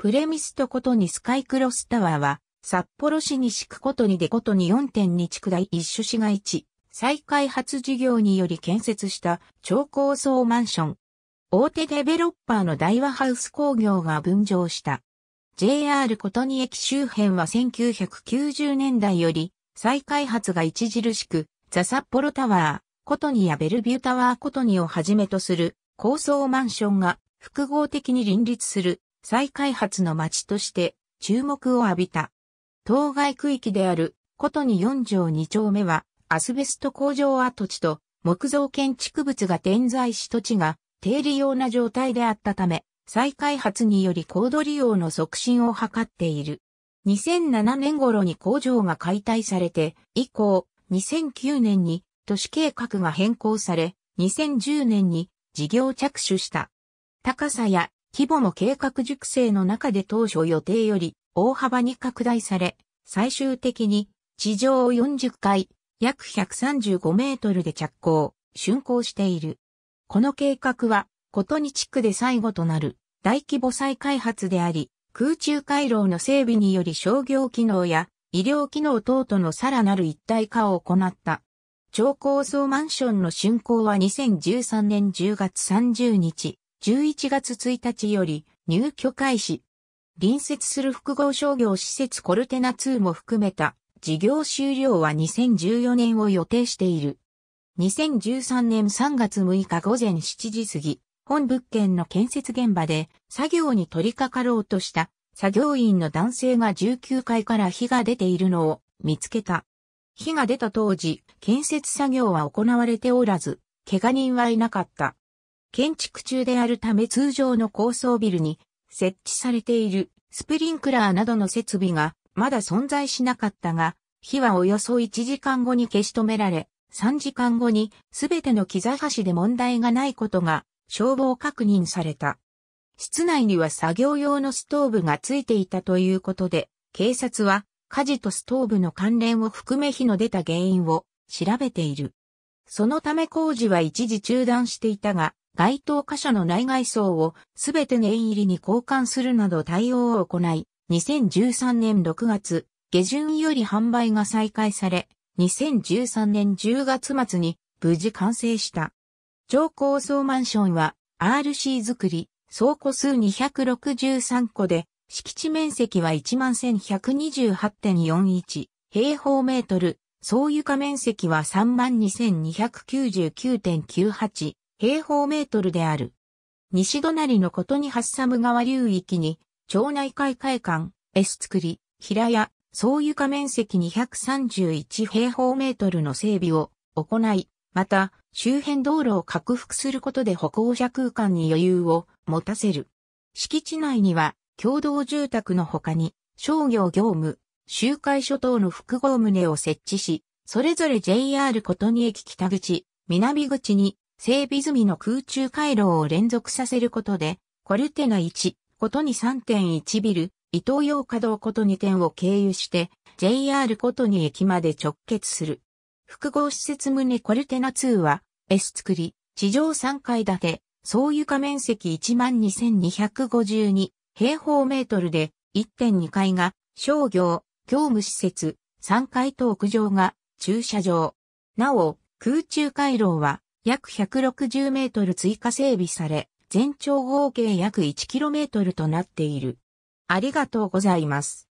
プレミスとことにスカイクロスタワーは、札幌市西区ことにでことに4.2地区第一種市街地、再開発事業により建設した超高層マンション。大手デベロッパーの大和ハウス工業が分譲した。JR ことに駅周辺は1990年代より再開発が著しく、ザ札幌タワー、ことにやベルビュータワーことにをはじめとする高層マンションが複合的に林立する再開発の町として注目を浴びた。当該区域である、ことに4条2丁目は、アスベスト工場跡地と木造建築物が点在し土地が低利用な状態であったため、再開発により高度利用の促進を図っている。2007年頃に工場が解体されて、以降、2009年に都市計画が変更され、2010年に事業着手した。高さや規模も計画熟成の中で当初予定より大幅に拡大され、最終的に地上を40回、約135メートルで着工、竣工している。この計画は、ことに地区で最後となる大規模再開発であり、空中回廊の整備により商業機能や医療機能等とのさらなる一体化を行った。超高層マンションの竣工は2013年10月30日、11月1日より入居開始。隣接する複合商業施設コルテナ2も含めた事業終了は2014年を予定している。2013年3月6日午前7時過ぎ、本物件の建設現場で作業に取り掛かろうとした作業員の男性が19階から火が出ているのを見つけた。火が出た当時、建設作業は行われておらず、怪我人はいなかった。建築中であるため通常の高層ビルに設置されているスプリンクラーなどの設備がまだ存在しなかったが、火はおよそ1時間後に消し止められ、3時間後にすべての木座橋で問題がないことが消防確認された。室内には作業用のストーブがついていたということで、警察は火事とストーブの関連を含め火の出た原因を調べている。そのため工事は一時中断していたが、該当箇所の内外装をすべて念入りに交換するなど対応を行い、2013年6月、下旬より販売が再開され、2013年10月末に無事完成した。超高層マンションは RC 作り、倉庫数263個で、敷地面積は11,128.41平方メートル、総床面積は32,299.98平方メートルである。西隣のことにハッサム川流域に、町内会会館、S 作り、平屋、総床面積231平方メートルの整備を行い、また、周辺道路を拡幅することで歩行者空間に余裕を持たせる。敷地内には、共同住宅の他に、商業業務、集会所等の複合棟を設置し、それぞれ JR 琴に駅北口、南口に整備済みの空中回廊を連続させることで、コルテナ1、ことに3.1ビル、伊東洋華道こと2点を経由して、JR ことに駅まで直結する。複合施設棟コルテナ2は、S 作り、地上3階建て、総床面積12,252平方メートルで、1.2階が商業、業務施設、3階と屋上が駐車場。なお、空中回廊は約160メートル追加整備され、全長合計約1キロメートルとなっている。ありがとうございます。